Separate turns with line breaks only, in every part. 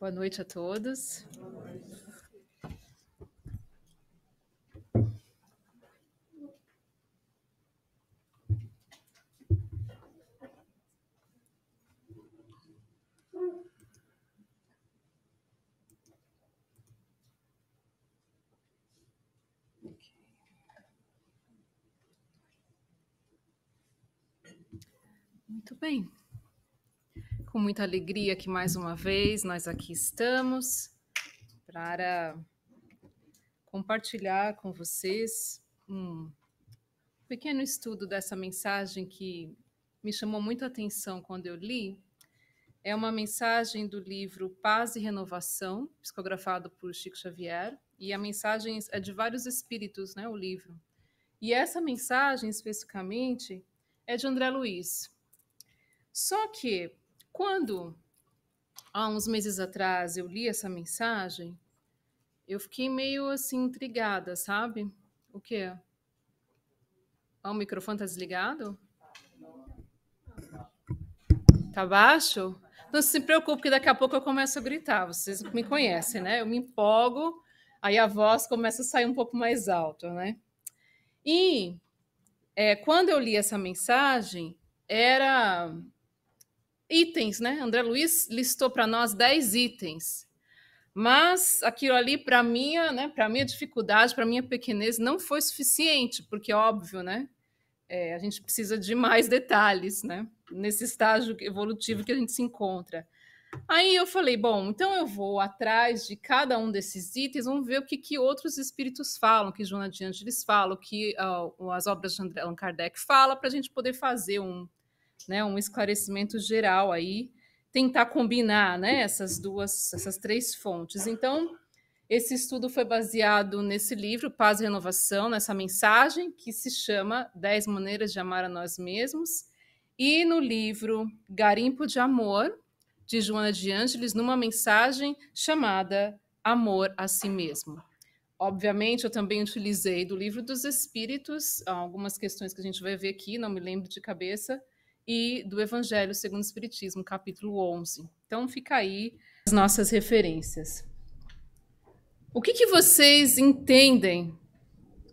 Boa noite a todos. Muito bem com muita alegria que mais uma vez nós aqui estamos para compartilhar com vocês um pequeno estudo dessa mensagem que me chamou muito atenção quando eu li. É uma mensagem do livro Paz e Renovação, psicografado por Chico Xavier, e a mensagem é de vários espíritos, né, o livro. E essa mensagem especificamente é de André Luiz. Só que quando, há uns meses atrás, eu li essa mensagem, eu fiquei meio assim intrigada, sabe? O quê? Ah, o microfone tá desligado? Tá baixo? Não se preocupe, que daqui a pouco eu começo a gritar. Vocês me conhecem, né? Eu me empolgo, aí a voz começa a sair um pouco mais alta, né? E é, quando eu li essa mensagem, era itens, né? André Luiz listou para nós 10 itens. Mas aquilo ali, para minha, né, para minha dificuldade, para minha pequenez, não foi suficiente, porque óbvio, né? É, a gente precisa de mais detalhes, né? Nesse estágio evolutivo que a gente se encontra. Aí eu falei, bom, então eu vou atrás de cada um desses itens, vamos ver o que, que outros espíritos falam, que Joana de Angelis fala, o que uh, as obras de Allan Kardec fala, para a gente poder fazer um, né, um esclarecimento geral aí, tentar combinar né, essas duas, essas três fontes. Então, esse estudo foi baseado nesse livro, Paz e Renovação, nessa mensagem que se chama Dez Maneiras de Amar a Nós Mesmos, e no livro Garimpo de Amor, de Joana de Ângeles, numa mensagem chamada Amor a Si Mesmo. Obviamente, eu também utilizei do livro dos Espíritos, algumas questões que a gente vai ver aqui, não me lembro de cabeça, e do Evangelho segundo o Espiritismo, capítulo 11. Então fica aí as nossas referências. O que, que vocês entendem?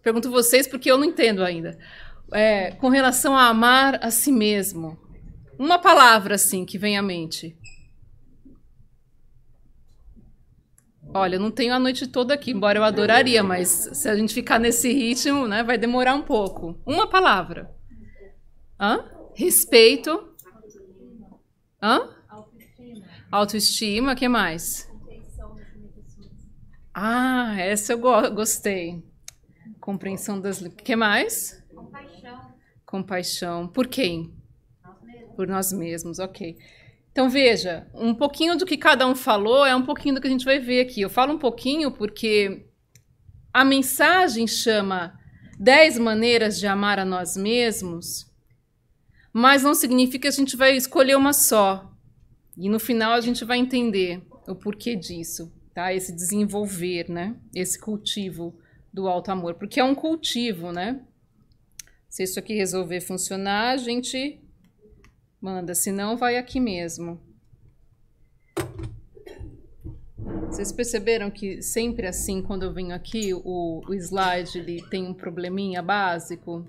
Pergunto vocês porque eu não entendo ainda. É, com relação a amar a si mesmo. Uma palavra assim que vem à mente. Olha, não tenho a noite toda aqui, embora eu adoraria, mas se a gente ficar nesse ritmo, né, vai demorar um pouco. Uma palavra. Hã? Respeito. Hã? Autoestima, que mais? Ah, essa eu go gostei. Compreensão das. que mais? Compaixão. Compaixão. Por quem? Por nós mesmos, ok. Então veja, um pouquinho do que cada um falou é um pouquinho do que a gente vai ver aqui. Eu falo um pouquinho porque a mensagem chama 10 maneiras de amar a nós mesmos mas não significa que a gente vai escolher uma só. E no final a gente vai entender o porquê disso, tá? Esse desenvolver, né? Esse cultivo do alto amor, porque é um cultivo, né? Se isso aqui resolver funcionar, a gente manda, senão vai aqui mesmo. Vocês perceberam que sempre assim, quando eu venho aqui, o, o slide ele tem um probleminha básico?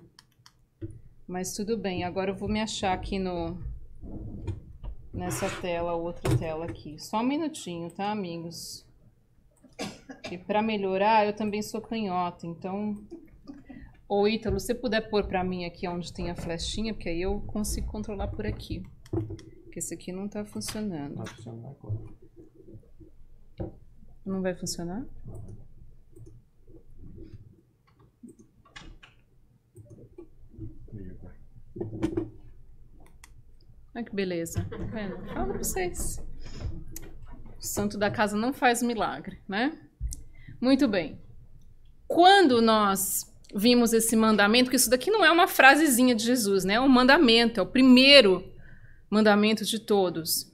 Mas tudo bem, agora eu vou me achar aqui no nessa tela, outra tela aqui. Só um minutinho, tá, amigos? E para melhorar, eu também sou canhota, então... Ô, Ítalo, se puder pôr para mim aqui onde tem a flechinha, porque aí eu consigo controlar por aqui. Porque esse aqui não tá funcionando. Não vai funcionar Não vai funcionar? Olha que beleza. Tá Fala pra vocês. O santo da casa não faz milagre, né? Muito bem. Quando nós vimos esse mandamento, que isso daqui não é uma frasezinha de Jesus, né? É um mandamento, é o primeiro mandamento de todos.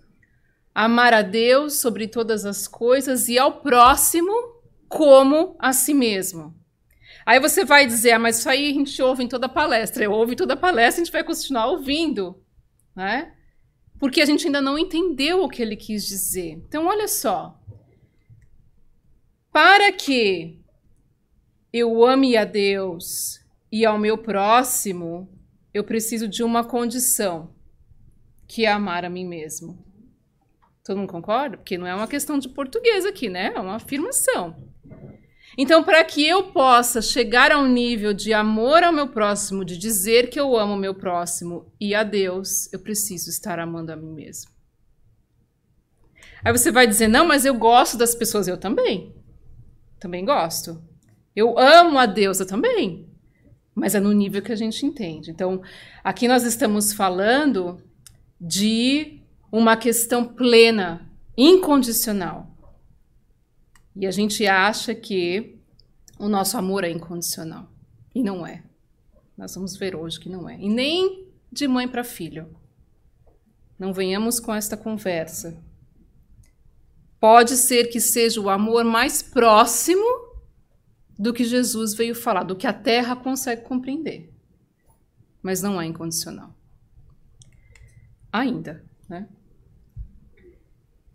Amar a Deus sobre todas as coisas e ao próximo como a si mesmo. Aí você vai dizer, ah, mas isso aí a gente ouve em toda palestra. Eu ouvo em toda palestra, a gente vai continuar ouvindo, né? Porque a gente ainda não entendeu o que ele quis dizer. Então, olha só. Para que eu ame a Deus e ao meu próximo, eu preciso de uma condição, que é amar a mim mesmo. Todo mundo concorda? Porque não é uma questão de português aqui, né? É uma afirmação. Então, para que eu possa chegar a um nível de amor ao meu próximo, de dizer que eu amo o meu próximo e a Deus, eu preciso estar amando a mim mesmo. Aí você vai dizer: "Não, mas eu gosto das pessoas, eu também. Também gosto. Eu amo a Deus, eu também." Mas é no nível que a gente entende. Então, aqui nós estamos falando de uma questão plena, incondicional. E a gente acha que o nosso amor é incondicional. E não é. Nós vamos ver hoje que não é. E nem de mãe para filho. Não venhamos com esta conversa. Pode ser que seja o amor mais próximo do que Jesus veio falar, do que a terra consegue compreender. Mas não é incondicional. Ainda, né?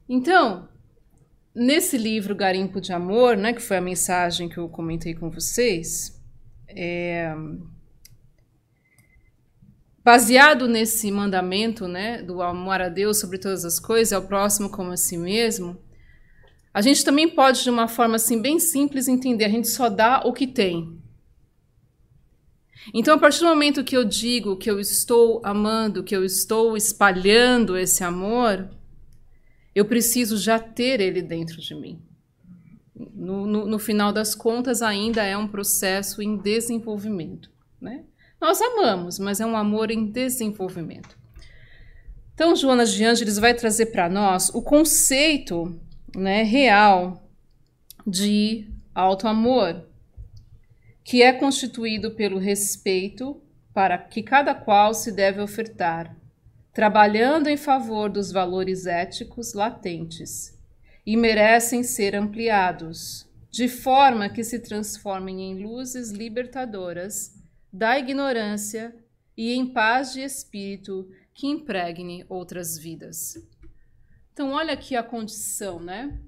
Então, nesse livro Garimpo de Amor, né, que foi a mensagem que eu comentei com vocês, é, baseado nesse mandamento né, do amor a Deus sobre todas as coisas, ao é próximo como a si mesmo, a gente também pode, de uma forma assim bem simples, entender: a gente só dá o que tem. Então, a partir do momento que eu digo que eu estou amando, que eu estou espalhando esse amor, eu preciso já ter ele dentro de mim. No, no, no final das contas, ainda é um processo em desenvolvimento. Né? Nós amamos, mas é um amor em desenvolvimento. Então, Joana de Ângeles vai trazer para nós o conceito né, real de alto amor que é constituído pelo respeito para que cada qual se deve ofertar trabalhando em favor dos valores éticos latentes e merecem ser ampliados, de forma que se transformem em luzes libertadoras da ignorância e em paz de espírito que impregne outras vidas. Então, olha aqui a condição, né?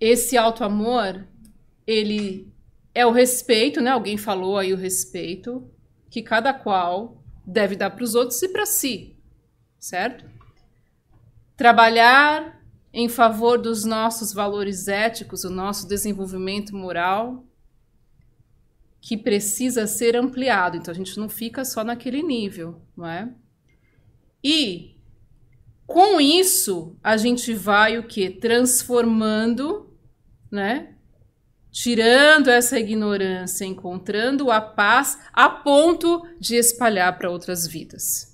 Esse auto-amor, ele é o respeito, né? Alguém falou aí o respeito, que cada qual deve dar para os outros e para si certo? Trabalhar em favor dos nossos valores éticos, o nosso desenvolvimento moral, que precisa ser ampliado. Então a gente não fica só naquele nível, não é? E com isso a gente vai o que transformando, né? Tirando essa ignorância, encontrando a paz a ponto de espalhar para outras vidas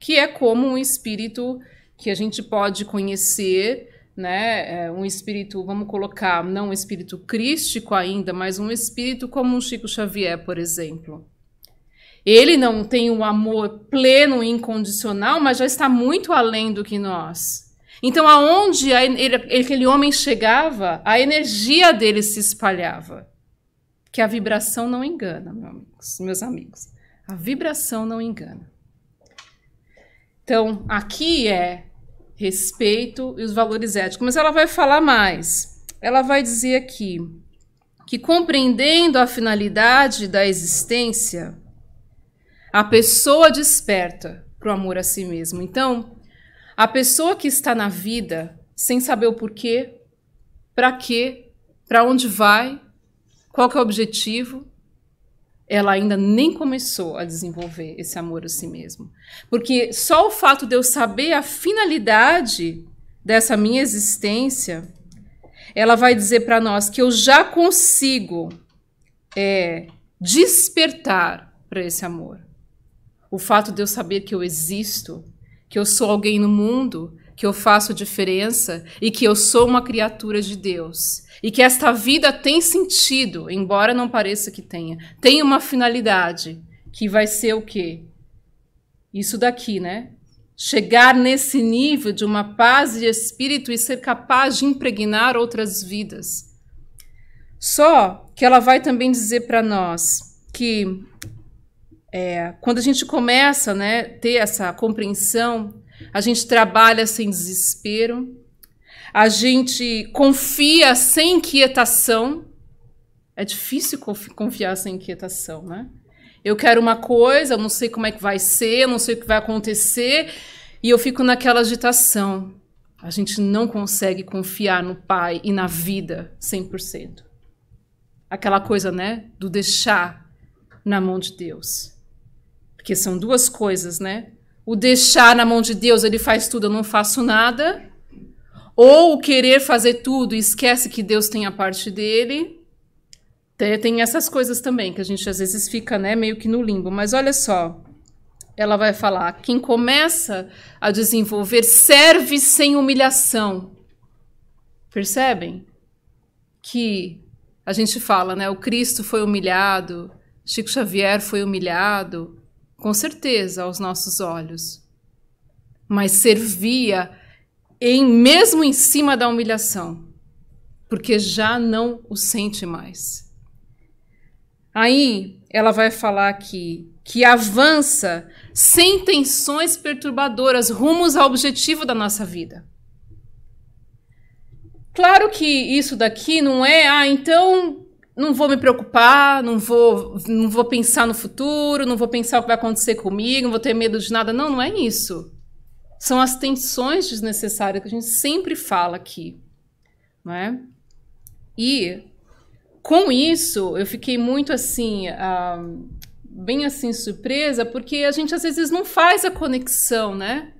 que é como um espírito que a gente pode conhecer, né? É um espírito, vamos colocar, não um espírito crístico ainda, mas um espírito como um Chico Xavier, por exemplo. Ele não tem um amor pleno e incondicional, mas já está muito além do que nós. Então, aonde a, ele, aquele homem chegava, a energia dele se espalhava. Que a vibração não engana, meus amigos. A vibração não engana. Então, aqui é respeito e os valores éticos. Mas ela vai falar mais. Ela vai dizer aqui que compreendendo a finalidade da existência, a pessoa desperta para o amor a si mesma. Então, a pessoa que está na vida sem saber o porquê, para quê, para onde vai, qual é o objetivo, ela ainda nem começou a desenvolver esse amor a si mesmo. Porque só o fato de eu saber a finalidade dessa minha existência, ela vai dizer para nós que eu já consigo é, despertar para esse amor. O fato de eu saber que eu existo, que eu sou alguém no mundo, que eu faço diferença e que eu sou uma criatura de Deus. E que esta vida tem sentido, embora não pareça que tenha. Tem uma finalidade, que vai ser o quê? Isso daqui, né? Chegar nesse nível de uma paz de espírito e ser capaz de impregnar outras vidas. Só que ela vai também dizer para nós que é, quando a gente começa né, ter essa compreensão a gente trabalha sem desespero, a gente confia sem inquietação. É difícil confiar sem inquietação, né? Eu quero uma coisa, eu não sei como é que vai ser, eu não sei o que vai acontecer, e eu fico naquela agitação. A gente não consegue confiar no Pai e na vida 100%. Aquela coisa, né, do deixar na mão de Deus. Porque são duas coisas, né? o deixar na mão de Deus, ele faz tudo, eu não faço nada, ou o querer fazer tudo e esquece que Deus tem a parte dele. Tem essas coisas também que a gente às vezes fica, né, meio que no limbo, mas olha só. Ela vai falar: quem começa a desenvolver serve sem humilhação. Percebem? Que a gente fala, né? O Cristo foi humilhado, Chico Xavier foi humilhado, com certeza, aos nossos olhos, mas servia em mesmo em cima da humilhação, porque já não o sente mais. Aí ela vai falar aqui que avança sem tensões perturbadoras rumos ao objetivo da nossa vida. Claro que isso daqui não é, ah, então não vou me preocupar, não vou, não vou pensar no futuro, não vou pensar o que vai acontecer comigo, não vou ter medo de nada. Não, não é isso. São as tensões desnecessárias que a gente sempre fala aqui, não é? E com isso eu fiquei muito assim, ah, bem assim surpresa, porque a gente às vezes não faz a conexão, né?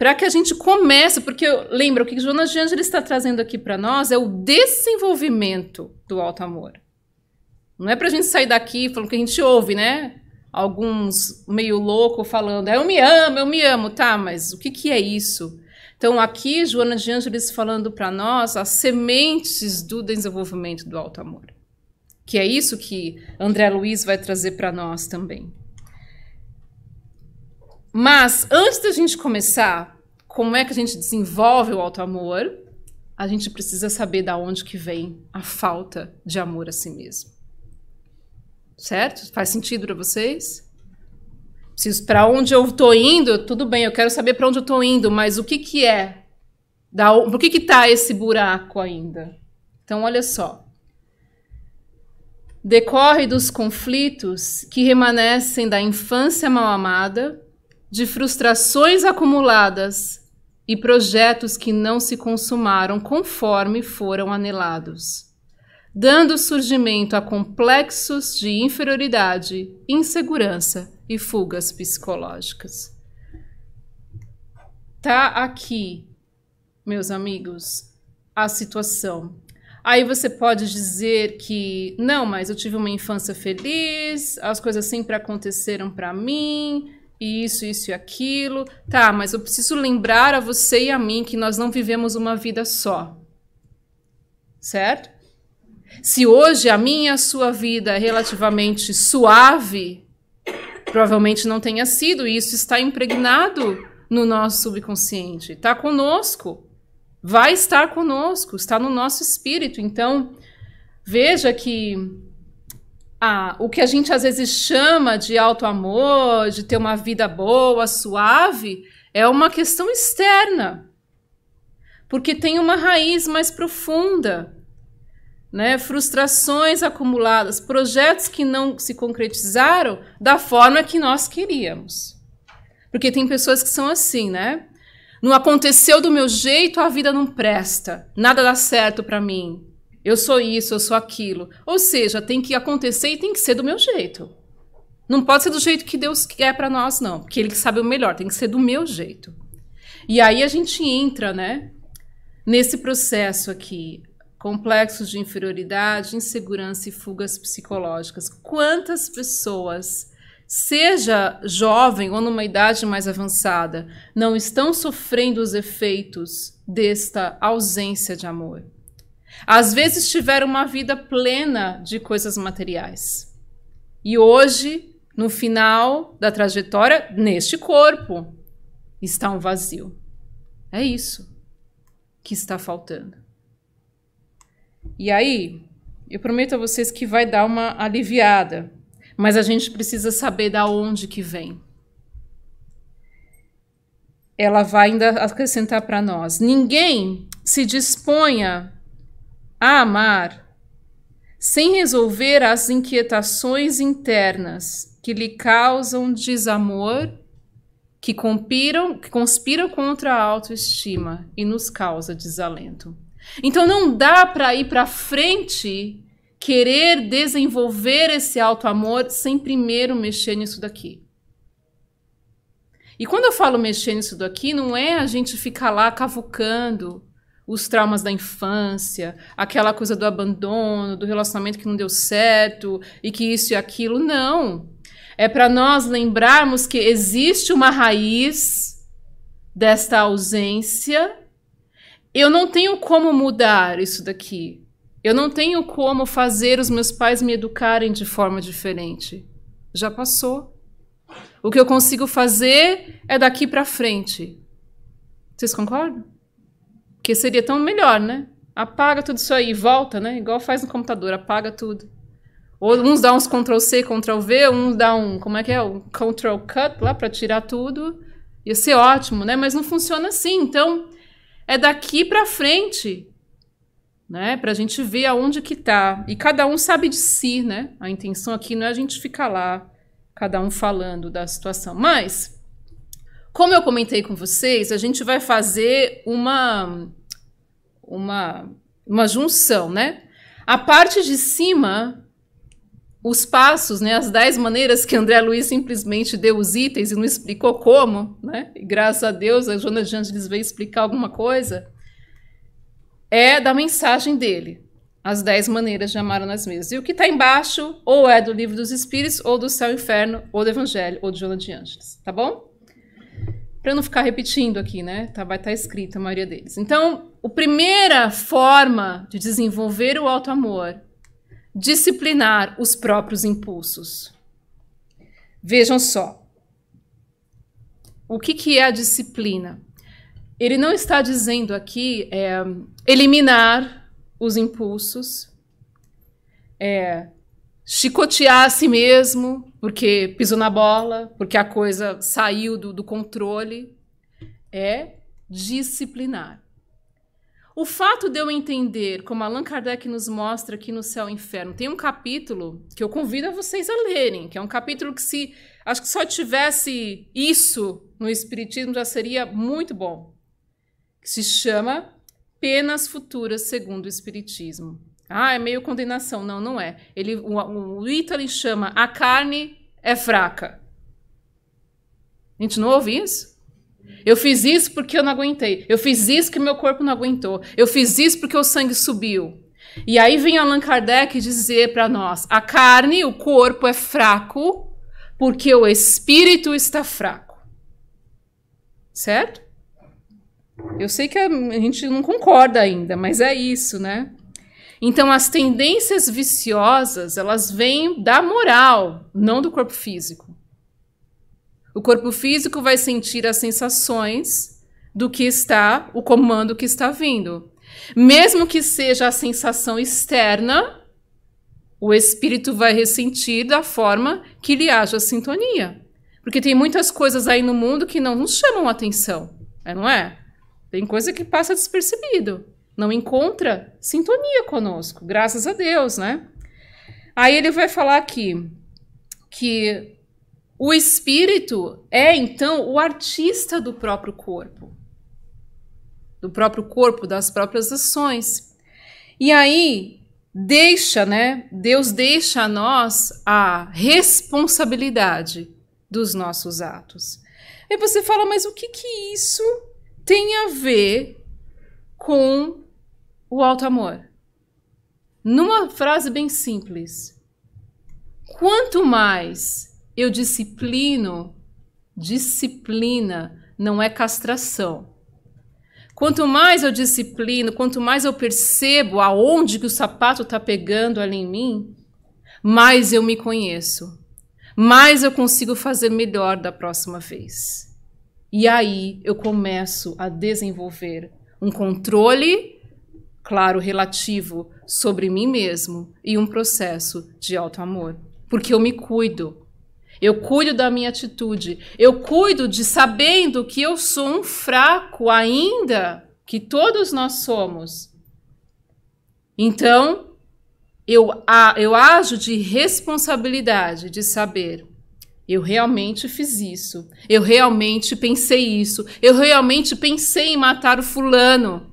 para que a gente comece, porque lembra, o que Jonas de Angelis está trazendo aqui para nós é o desenvolvimento do alto amor. Não é para a gente sair daqui falando que a gente ouve, né? Alguns meio louco falando, eu me amo, eu me amo, tá, mas o que, que é isso? Então, aqui, Joana de Ângeles falando para nós as sementes do desenvolvimento do alto amor, que é isso que André Luiz vai trazer para nós também. Mas antes da gente começar, como é que a gente desenvolve o auto-amor? A gente precisa saber da onde que vem a falta de amor a si mesmo. Certo? Faz sentido para vocês? Preciso para onde eu tô indo? Tudo bem, eu quero saber para onde eu tô indo, mas o que que é? Da, por que que tá esse buraco ainda? Então olha só decorre dos conflitos que remanescem da infância mal amada de frustrações acumuladas e projetos que não se consumaram conforme foram anelados, dando surgimento a complexos de inferioridade, insegurança e fugas psicológicas. Tá aqui, meus amigos, a situação. Aí você pode dizer que não, mas eu tive uma infância feliz, as coisas sempre aconteceram para mim, isso, isso e aquilo. Tá, mas eu preciso lembrar a você e a mim que nós não vivemos uma vida só. Certo? Se hoje a minha e a sua vida é relativamente suave, provavelmente não tenha sido, e isso está impregnado no nosso subconsciente, está conosco, vai estar conosco, está no nosso espírito. Então, veja que a, ah, o que a gente às vezes chama de alto amor, de ter uma vida boa, suave, é uma questão externa, porque tem uma raiz mais profunda, né? Frustrações acumuladas, projetos que não se concretizaram da forma que nós queríamos. Porque tem pessoas que são assim, né? Não aconteceu do meu jeito, a vida não presta. Nada dá certo para mim. Eu sou isso, eu sou aquilo. Ou seja, tem que acontecer e tem que ser do meu jeito. Não pode ser do jeito que Deus quer para nós, não. Porque Ele que sabe o melhor, tem que ser do meu jeito. E aí a gente entra, né, nesse processo aqui. Complexos de inferioridade, insegurança e fugas psicológicas. Quantas pessoas, seja jovem ou numa idade mais avançada, não estão sofrendo os efeitos desta ausência de amor? Às vezes tiveram uma vida plena de coisas materiais. E hoje, no final da trajetória, neste corpo, está um vazio. É isso que está faltando. E aí, eu prometo a vocês que vai dar uma aliviada, mas a gente precisa saber da onde que vem. Ela vai ainda acrescentar para nós: ninguém se disponha a amar, sem resolver as inquietações internas que lhe causam desamor, que conspiram, que conspiram contra a autoestima e nos causa desalento. Então não dá para ir para frente querer desenvolver esse alto amor sem primeiro mexer nisso daqui. E quando eu falo mexer nisso daqui, não é a gente ficar lá cavucando os traumas da infância, aquela coisa do abandono, do relacionamento que não deu certo e que isso e aquilo. Não. É para nós lembrarmos que existe uma raiz desta ausência. Eu não tenho como mudar isso daqui. Eu não tenho como fazer os meus pais me educarem de forma diferente. Já passou. O que eu consigo fazer é daqui para frente. Vocês concordam? Porque seria tão melhor, né? Apaga tudo isso aí, volta, né? Igual faz no computador, apaga tudo. Ou uns dá uns Ctrl C, Ctrl V, uns dá um, como é que é? Um Ctrl Cut lá para tirar tudo. Ia ser ótimo, né? Mas não funciona assim. Então, é daqui para frente, né? Pra gente ver aonde que tá. E cada um sabe de si, né? A intenção aqui não é a gente ficar lá, cada um falando da situação. Mas, como eu comentei com vocês, a gente vai fazer uma uma, uma junção, né? A parte de cima, os passos, né, as dez maneiras que André Luiz simplesmente deu os itens e não explicou como, né? E graças a Deus a Jonas de Angelis veio explicar alguma coisa, é da mensagem dele. As dez maneiras de amar nas mesas. E o que está embaixo ou é do livro dos Espíritos, ou do Céu e Inferno, ou do Evangelho, ou de Jonas de Angelis, tá bom? para não ficar repetindo aqui, né? Tá, vai estar tá escrito a maioria deles. Então, a primeira forma de desenvolver o auto-amor, disciplinar os próprios impulsos. Vejam só. O que, que é a disciplina? Ele não está dizendo aqui é, eliminar os impulsos, é, chicotear a si mesmo, porque pisou na bola, porque a coisa saiu do, do controle. É disciplinar. O fato de eu entender, como Allan Kardec nos mostra aqui no Céu e Inferno, tem um capítulo que eu convido a vocês a lerem, que é um capítulo que se acho que só tivesse isso no espiritismo já seria muito bom. Que se chama Penas Futuras segundo o Espiritismo. Ah, é meio condenação. Não, não é. Ele, o, o chama a carne é fraca. A gente não ouve isso? Eu fiz isso porque eu não aguentei. Eu fiz isso que meu corpo não aguentou. Eu fiz isso porque o sangue subiu. E aí vem Allan Kardec dizer para nós: a carne, o corpo é fraco, porque o espírito está fraco. Certo? Eu sei que a gente não concorda ainda, mas é isso, né? Então, as tendências viciosas, elas vêm da moral, não do corpo físico. O corpo físico vai sentir as sensações do que está, o comando que está vindo. Mesmo que seja a sensação externa, o espírito vai ressentir da forma que lhe haja sintonia. Porque tem muitas coisas aí no mundo que não nos chamam atenção, é, não é? Tem coisa que passa despercebido não encontra sintonia conosco, graças a Deus, né? Aí ele vai falar aqui que o espírito é então o artista do próprio corpo, do próprio corpo, das próprias ações. E aí deixa, né? Deus deixa a nós a responsabilidade dos nossos atos. Aí você fala, mas o que que isso tem a ver com o alto amor? Numa frase bem simples. Quanto mais eu disciplino, disciplina não é castração. Quanto mais eu disciplino, quanto mais eu percebo aonde que o sapato está pegando ali em mim, mais eu me conheço, mais eu consigo fazer melhor da próxima vez. E aí eu começo a desenvolver um controle claro relativo sobre mim mesmo e um processo de alto amor. Porque eu me cuido. Eu cuido da minha atitude. Eu cuido de sabendo que eu sou um fraco ainda, que todos nós somos. Então, eu, a, eu ajo de responsabilidade de saber eu realmente fiz isso. Eu realmente pensei isso. Eu realmente pensei em matar o fulano.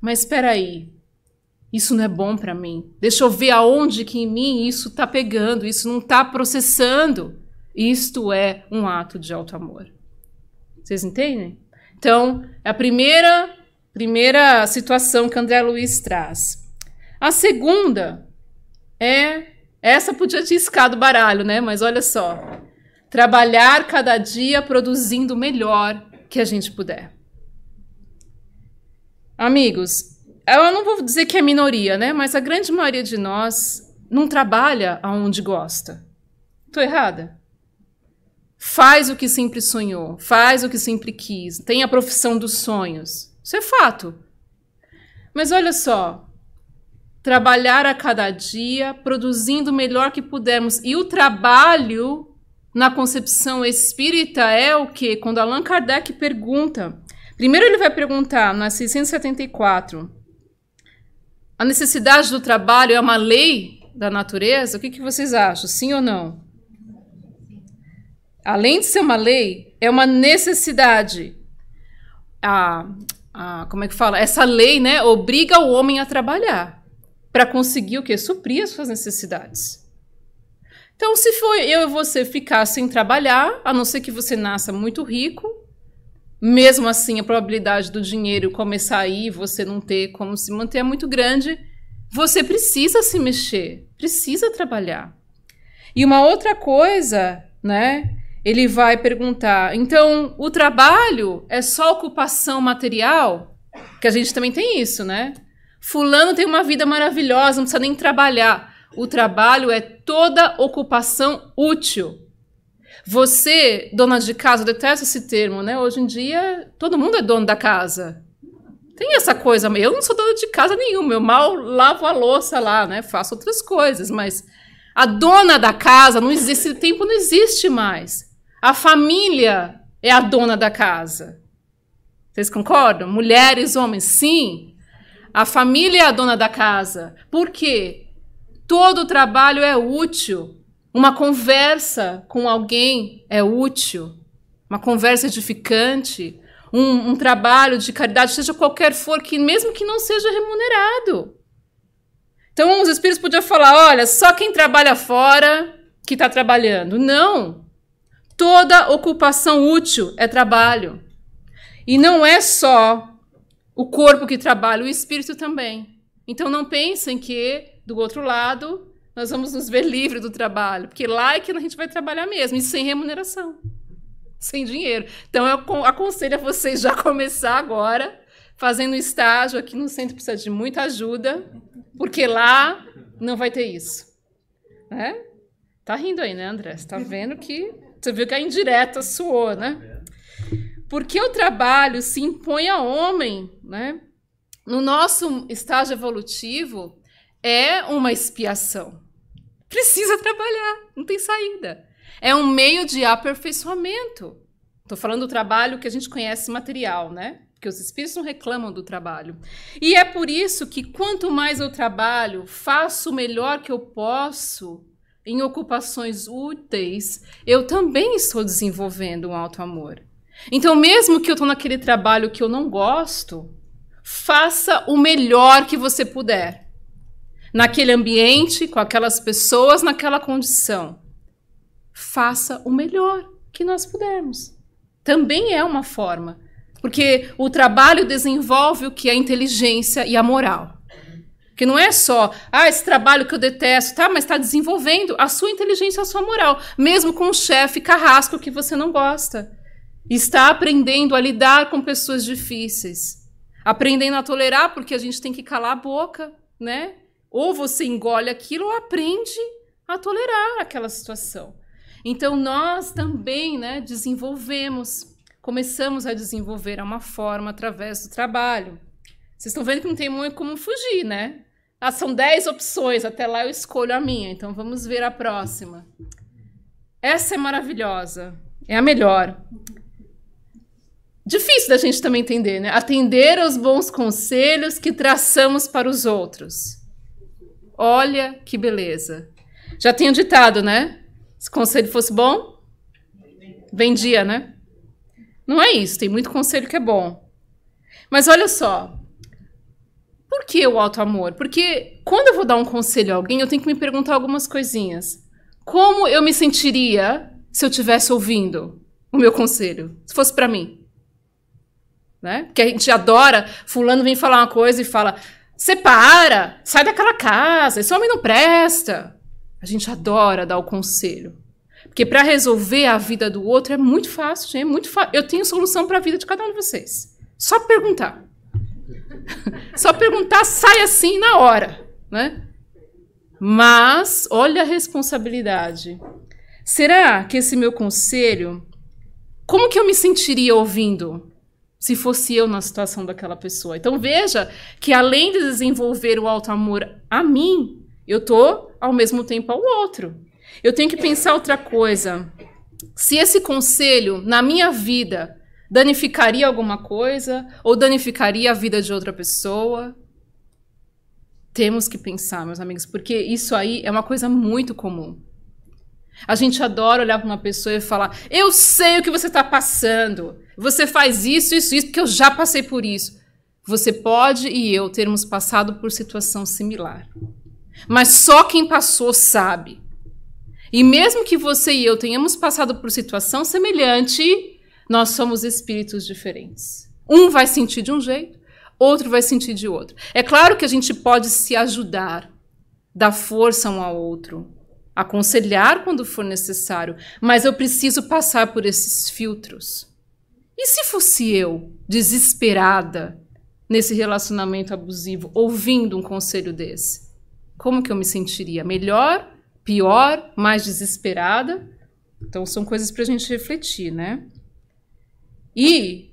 Mas espera aí, isso não é bom para mim. Deixa eu ver aonde que em mim isso está pegando, isso não está processando. Isto é um ato de alto amor. Vocês entendem? Então, é a primeira primeira situação que André Luiz traz. A segunda é essa podia ter escado o baralho, né? Mas olha só. Trabalhar cada dia produzindo o melhor que a gente puder. Amigos, eu não vou dizer que é minoria, né? Mas a grande maioria de nós não trabalha aonde gosta. Tô errada? Faz o que sempre sonhou, faz o que sempre quis, tem a profissão dos sonhos. Isso é fato. Mas olha só, trabalhar a cada dia, produzindo o melhor que pudermos. E o trabalho, na concepção espírita, é o que? Quando Allan Kardec pergunta Primeiro ele vai perguntar na 674 a necessidade do trabalho é uma lei da natureza? O que, que vocês acham? Sim ou não? Além de ser uma lei, é uma necessidade. A, a, como é que fala? Essa lei né, obriga o homem a trabalhar para conseguir o quê? Suprir as suas necessidades. Então, se for eu e você ficar sem trabalhar, a não ser que você nasça muito rico, mesmo assim a probabilidade do dinheiro começar a ir, você não ter como se manter é muito grande, você precisa se mexer, precisa trabalhar. E uma outra coisa, né? Ele vai perguntar: então o trabalho é só ocupação material? Que a gente também tem isso, né? Fulano tem uma vida maravilhosa, não precisa nem trabalhar. O trabalho é toda ocupação útil. Você, dona de casa, eu detesto esse termo, né? Hoje em dia, todo mundo é dono da casa. Tem essa coisa, eu não sou dona de casa nenhuma, eu mal lavo a louça lá, né? Faço outras coisas, mas a dona da casa não existe, esse tempo não existe mais. A família é a dona da casa. Vocês concordam? Mulheres, homens, sim. A família é a dona da casa. Por quê? Todo trabalho é útil uma conversa com alguém é útil, uma conversa edificante, um, um trabalho de caridade, seja qualquer for, que mesmo que não seja remunerado. Então os espíritos podiam falar: olha, só quem trabalha fora que está trabalhando. Não! Toda ocupação útil é trabalho. E não é só o corpo que trabalha, o espírito também. Então não pensem que do outro lado nós vamos nos ver livres do trabalho, porque lá é que a gente vai trabalhar mesmo, e sem remuneração, sem dinheiro. Então, eu aconselho a vocês já começar agora, fazendo estágio aqui no centro, precisa de muita ajuda, porque lá não vai ter isso. Né? Tá rindo aí, né, André? Você tá vendo que. Você viu que a indireta suou, né? Porque o trabalho se impõe a homem, né? No nosso estágio evolutivo, é uma expiação precisa trabalhar, não tem saída. É um meio de aperfeiçoamento. Estou falando do trabalho que a gente conhece material, né? Porque os espíritos não reclamam do trabalho. E é por isso que quanto mais eu trabalho, faço o melhor que eu posso em ocupações úteis, eu também estou desenvolvendo um alto amor. Então, mesmo que eu estou naquele trabalho que eu não gosto, faça o melhor que você puder naquele ambiente, com aquelas pessoas, naquela condição. Faça o melhor que nós pudermos. Também é uma forma, porque o trabalho desenvolve o que é a inteligência e a moral. Que não é só, ah, esse trabalho que eu detesto, tá, mas está desenvolvendo a sua inteligência, a sua moral, mesmo com um chefe carrasco que você não gosta. Está aprendendo a lidar com pessoas difíceis, aprendendo a tolerar, porque a gente tem que calar a boca, né? Ou você engole aquilo ou aprende a tolerar aquela situação. Então nós também, né, desenvolvemos, começamos a desenvolver uma forma através do trabalho. Vocês estão vendo que não tem muito como fugir, né? Ah, são 10 opções, até lá eu escolho a minha, então vamos ver a próxima. Essa é maravilhosa, é a melhor. Difícil da gente também entender, né? Atender aos bons conselhos que traçamos para os outros. Olha que beleza. Já tinha ditado, né? Se conselho fosse bom, vendia, né? Não é isso, tem muito conselho que é bom. Mas olha só. Por que o alto amor? Porque quando eu vou dar um conselho a alguém, eu tenho que me perguntar algumas coisinhas. Como eu me sentiria se eu tivesse ouvindo o meu conselho? Se fosse para mim. Né? Porque a gente adora, fulano vem falar uma coisa e fala: Separa! Sai daquela casa! Esse homem não presta! A gente adora dar o conselho. Porque para resolver a vida do outro é muito fácil, gente. É muito Eu tenho solução para a vida de cada um de vocês. Só perguntar. Só perguntar, sai assim na hora, né? Mas olha a responsabilidade. Será que esse meu conselho, como que eu me sentiria ouvindo? se fosse eu na situação daquela pessoa. Então veja que além de desenvolver o alto amor a mim, eu tô ao mesmo tempo ao outro. Eu tenho que pensar outra coisa. Se esse conselho na minha vida danificaria alguma coisa ou danificaria a vida de outra pessoa, temos que pensar, meus amigos, porque isso aí é uma coisa muito comum. A gente adora olhar para uma pessoa e falar: Eu sei o que você está passando. Você faz isso, isso, isso, porque eu já passei por isso. Você pode e eu termos passado por situação similar. Mas só quem passou sabe. E mesmo que você e eu tenhamos passado por situação semelhante, nós somos espíritos diferentes. Um vai sentir de um jeito, outro vai sentir de outro. É claro que a gente pode se ajudar, dar força um ao outro, aconselhar quando for necessário, mas eu preciso passar por esses filtros. E se fosse eu, desesperada, nesse relacionamento abusivo, ouvindo um conselho desse? Como que eu me sentiria? Melhor? Pior? Mais desesperada? Então, são coisas para a gente refletir, né? E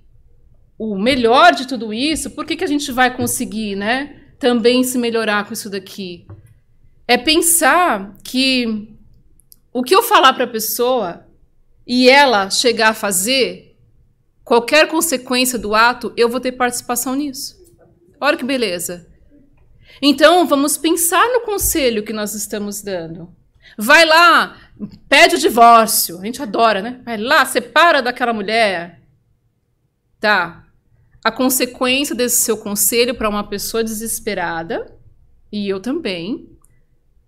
o melhor de tudo isso, por que, que a gente vai conseguir, né? Também se melhorar com isso daqui? é pensar que o que eu falar para a pessoa e ela chegar a fazer qualquer consequência do ato, eu vou ter participação nisso. Olha que beleza. Então, vamos pensar no conselho que nós estamos dando. Vai lá, pede o divórcio. A gente adora, né? Vai lá, separa daquela mulher. Tá. A consequência desse seu conselho para uma pessoa desesperada, e eu também,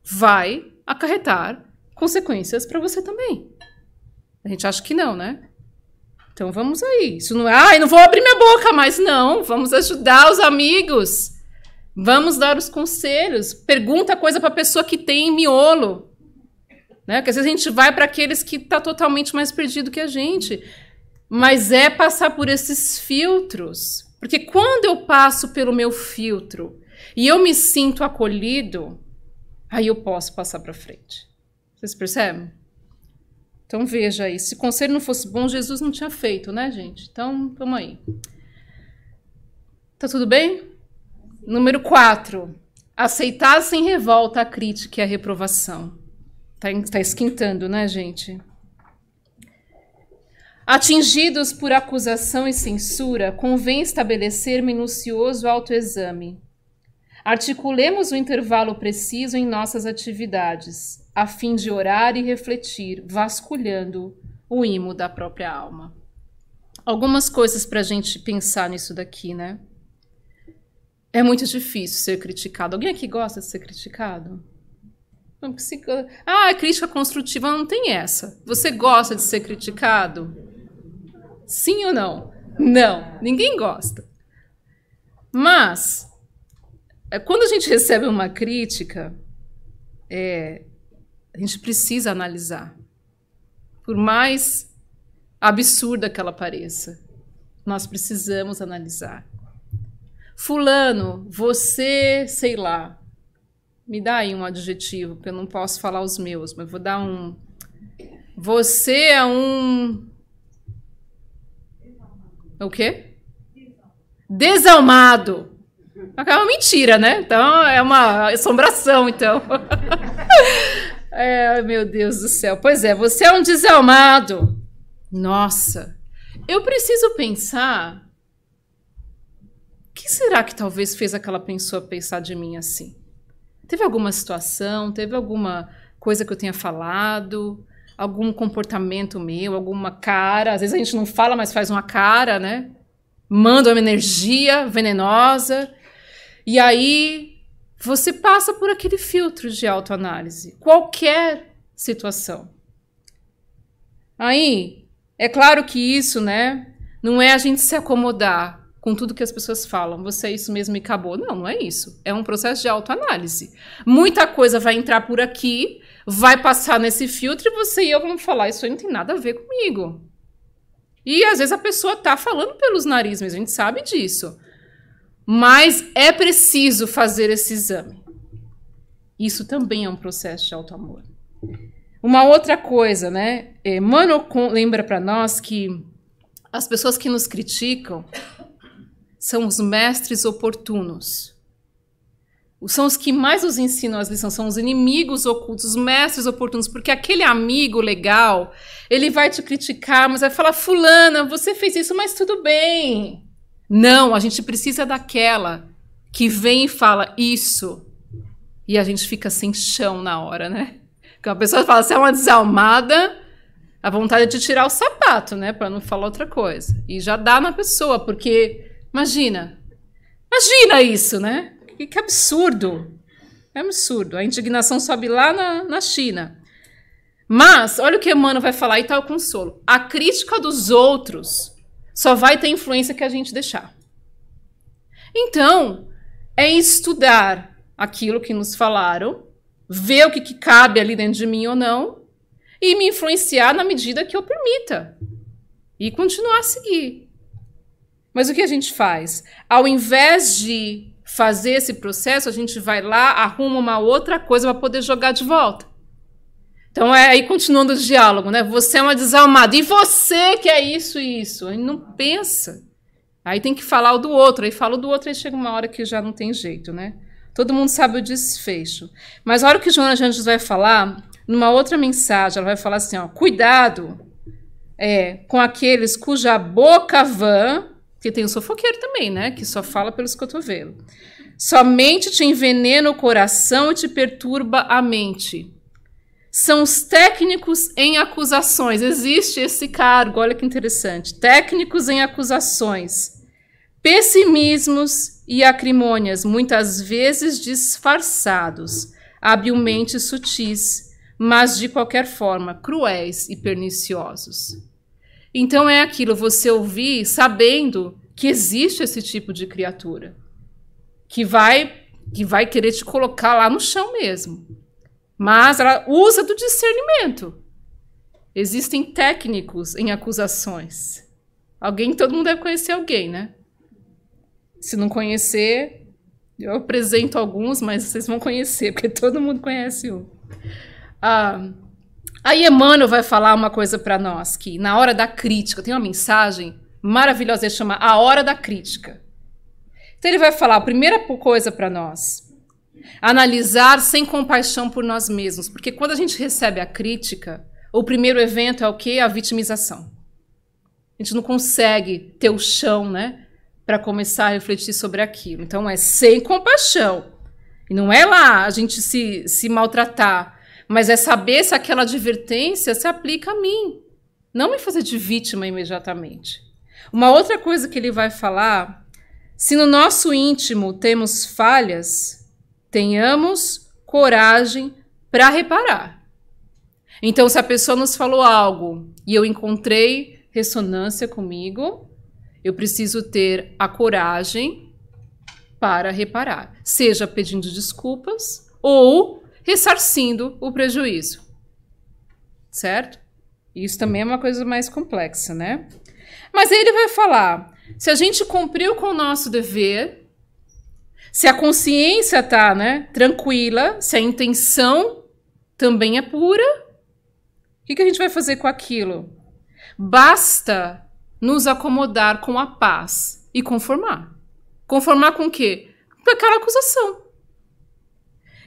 vai acarretar consequências para você também. A gente acha que não, né? Então vamos aí. Isso não é, ai, não vou abrir minha boca, mas não, vamos ajudar os amigos. Vamos dar os conselhos. Pergunta coisa para a pessoa que tem miolo. Né? Porque às vezes a gente vai para aqueles que tá totalmente mais perdido que a gente. Mas é passar por esses filtros. Porque quando eu passo pelo meu filtro e eu me sinto acolhido, aí eu posso passar para frente. Vocês percebem? Então veja aí, se o conselho não fosse bom, Jesus não tinha feito, né, gente? Então, vamos aí. Tá tudo bem? Número 4. Aceitar sem revolta a crítica e a reprovação. Tá, tá esquentando, né, gente? Atingidos por acusação e censura, convém estabelecer minucioso autoexame Articulemos o intervalo preciso em nossas atividades, a fim de orar e refletir, vasculhando o imo da própria alma. Algumas coisas para a gente pensar nisso daqui, né? É muito difícil ser criticado. Alguém aqui gosta de ser criticado? Ah, é crítica construtiva não tem essa. Você gosta de ser criticado? Sim ou não? Não, ninguém gosta. Mas é, quando a gente recebe uma crítica, é, a gente precisa analisar. Por mais absurda que ela pareça, nós precisamos analisar. Fulano, você, sei lá, me dá aí um adjetivo, porque eu não posso falar os meus, mas vou dar um. Você é um. É o quê? Desalmado acaba uma mentira, né? Então é uma assombração, então. é, meu Deus do céu. Pois é, você é um desalmado. Nossa, eu preciso pensar. O que será que talvez fez aquela pessoa pensar de mim assim? Teve alguma situação? Teve alguma coisa que eu tenha falado? algum comportamento meu, alguma cara. Às vezes a gente não fala, mas faz uma cara, né? Manda uma energia venenosa. E aí você passa por aquele filtro de autoanálise, qualquer situação. Aí, é claro que isso, né, não é a gente se acomodar com tudo que as pessoas falam, você é isso mesmo e acabou. Não, não é isso. É um processo de autoanálise. Muita coisa vai entrar por aqui, vai passar nesse filtro e você e eu vamos falar, isso aí não tem nada a ver comigo. E às vezes a pessoa tá falando pelos narizes, a gente sabe disso. Mas é preciso fazer esse exame. Isso também é um processo de amor. Uma outra coisa, né? É, Mano, lembra para nós que as pessoas que nos criticam são os mestres oportunos. São os que mais nos ensinam as lições, são os inimigos ocultos, os mestres oportunos, porque aquele amigo legal, ele vai te criticar, mas vai falar: Fulana, você fez isso, mas tudo bem. Não, a gente precisa daquela que vem e fala isso. E a gente fica sem chão na hora, né? Porque a pessoa fala, você é uma desalmada, a vontade é de tirar o sapato, né? Para não falar outra coisa. E já dá na pessoa, porque imagina. Imagina isso, né? Que, que absurdo. É absurdo. A indignação sobe lá na, na China. Mas, olha o que Emmanuel vai falar e tal tá consolo. A crítica dos outros só vai ter influência que a gente deixar. Então, é estudar aquilo que nos falaram, ver o que, que cabe ali dentro de mim ou não, e me influenciar na medida que eu permita. E continuar a seguir. Mas o que a gente faz? Ao invés de fazer esse processo, a gente vai lá, arruma uma outra coisa para poder jogar de volta. Então é aí continuando o diálogo, né? Você é uma desalmada. E você que é isso e isso? Ele não pensa. Aí tem que falar o do outro, aí fala o do outro, e chega uma hora que já não tem jeito, né? Todo mundo sabe o desfecho. Mas a hora que Joana de vai falar, numa outra mensagem, ela vai falar assim: ó, cuidado é, com aqueles cuja boca vã, que tem o sofoqueiro também, né? Que só fala pelos cotovelos. Somente te envenena o coração e te perturba a mente são os técnicos em acusações. Existe esse cargo, olha que interessante. Técnicos em acusações. Pessimismos e acrimônias, muitas vezes disfarçados, habilmente sutis, mas de qualquer forma cruéis e perniciosos. Então é aquilo, você ouvir sabendo que existe esse tipo de criatura que vai que vai querer te colocar lá no chão mesmo. Mas ela usa do discernimento. Existem técnicos em acusações. Alguém, todo mundo deve conhecer alguém, né? Se não conhecer, eu apresento alguns, mas vocês vão conhecer, porque todo mundo conhece um. Ah, aí Emmanuel vai falar uma coisa para nós, que na hora da crítica, tem uma mensagem maravilhosa, ele chama A Hora da Crítica. Então ele vai falar a primeira coisa para nós, analisar sem compaixão por nós mesmos. Porque quando a gente recebe a crítica, o primeiro evento é o quê? A vitimização. A gente não consegue ter o chão, né? Para começar a refletir sobre aquilo. Então é sem compaixão. E não é lá a gente se, se maltratar, mas é saber se aquela advertência se aplica a mim. Não me fazer de vítima imediatamente. Uma outra coisa que ele vai falar se no nosso íntimo temos falhas, tenhamos coragem para reparar. Então, se a pessoa nos falou algo e eu encontrei ressonância comigo, eu preciso ter a coragem para reparar, seja pedindo desculpas ou ressarcindo o prejuízo. Certo? Isso também é uma coisa mais complexa, né? Mas aí ele vai falar: se a gente cumpriu com o nosso dever, se a consciência tá, né, tranquila, se a intenção também é pura, o que, que a gente vai fazer com aquilo? Basta nos acomodar com a paz e conformar. Conformar com o quê? Com aquela acusação.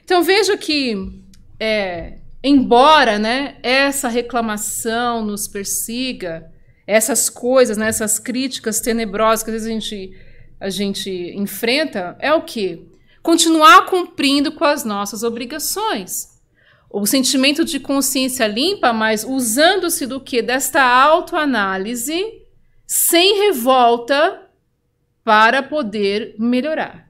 Então veja que, é, embora né, essa reclamação nos persiga, essas coisas, né, essas críticas tenebrosas que às vezes a gente a gente enfrenta é o que? Continuar cumprindo com as nossas obrigações. O sentimento de consciência limpa, mas usando-se do que? Desta autoanálise, sem revolta, para poder melhorar.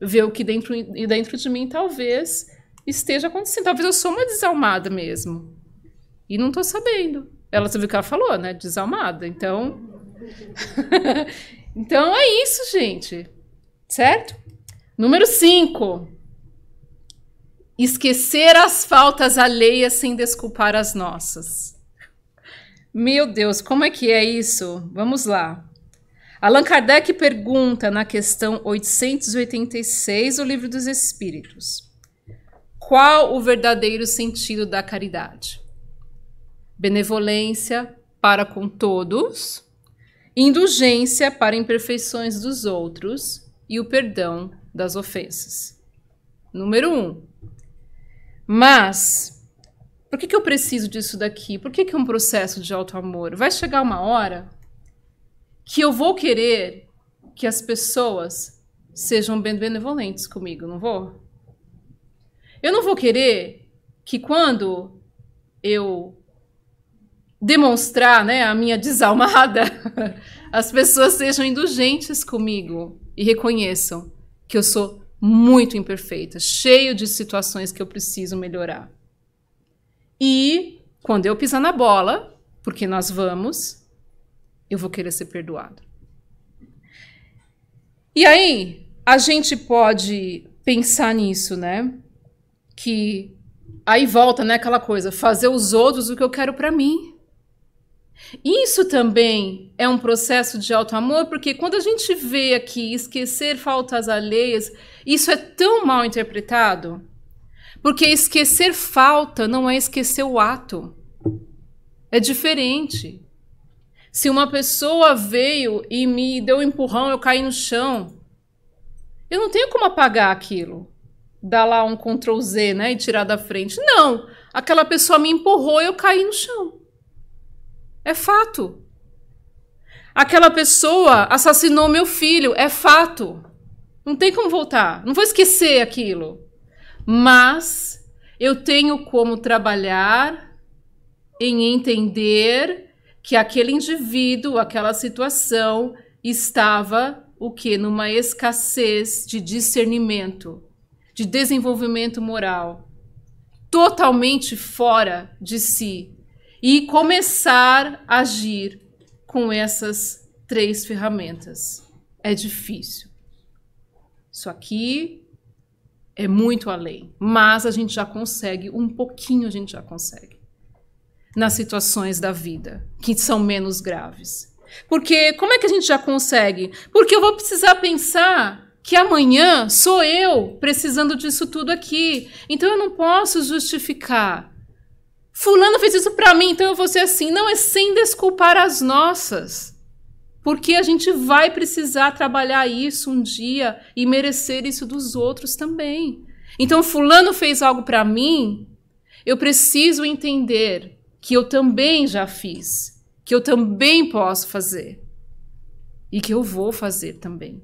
Ver o que dentro, e dentro de mim talvez esteja acontecendo. Talvez eu sou uma desalmada mesmo. E não estou sabendo. Ela sabe o que ela falou, né? Desalmada. Então. Então é isso, gente. Certo? Número 5. Esquecer as faltas alheias sem desculpar as nossas. Meu Deus, como é que é isso? Vamos lá. Allan Kardec pergunta na questão 886 do Livro dos Espíritos: Qual o verdadeiro sentido da caridade? Benevolência para com todos indulgência para imperfeições dos outros e o perdão das ofensas. Número 1. Um, mas, por que, que eu preciso disso daqui? Por que, que é um processo de auto-amor? Vai chegar uma hora que eu vou querer que as pessoas sejam benevolentes comigo, não vou? Eu não vou querer que quando eu demonstrar né, a minha desalmada, as pessoas sejam indulgentes comigo e reconheçam que eu sou muito imperfeita, cheio de situações que eu preciso melhorar. E quando eu pisar na bola, porque nós vamos, eu vou querer ser perdoado. E aí, a gente pode pensar nisso, né? Que aí volta, né, aquela coisa, fazer os outros o que eu quero para mim. Isso também é um processo de alto amor, porque quando a gente vê aqui esquecer faltas alheias, isso é tão mal interpretado. Porque esquecer falta não é esquecer o ato. É diferente. Se uma pessoa veio e me deu um empurrão, eu caí no chão. Eu não tenho como apagar aquilo. Dar lá um Ctrl Z, né, e tirar da frente. Não, aquela pessoa me empurrou, eu caí no chão. É fato. Aquela pessoa assassinou meu filho. É fato. Não tem como voltar. Não vou esquecer aquilo. Mas eu tenho como trabalhar em entender que aquele indivíduo, aquela situação estava o que numa escassez de discernimento, de desenvolvimento moral, totalmente fora de si, e começar a agir com essas três ferramentas. É difícil. Isso aqui é muito além, mas a gente já consegue, um pouquinho a gente já consegue nas situações da vida que são menos graves. Porque como é que a gente já consegue? Porque eu vou precisar pensar que amanhã sou eu precisando disso tudo aqui. Então eu não posso justificar Fulano fez isso para mim, então eu vou ser assim. Não, é sem desculpar as nossas. Porque a gente vai precisar trabalhar isso um dia e merecer isso dos outros também. Então, Fulano fez algo para mim, eu preciso entender que eu também já fiz, que eu também posso fazer e que eu vou fazer também.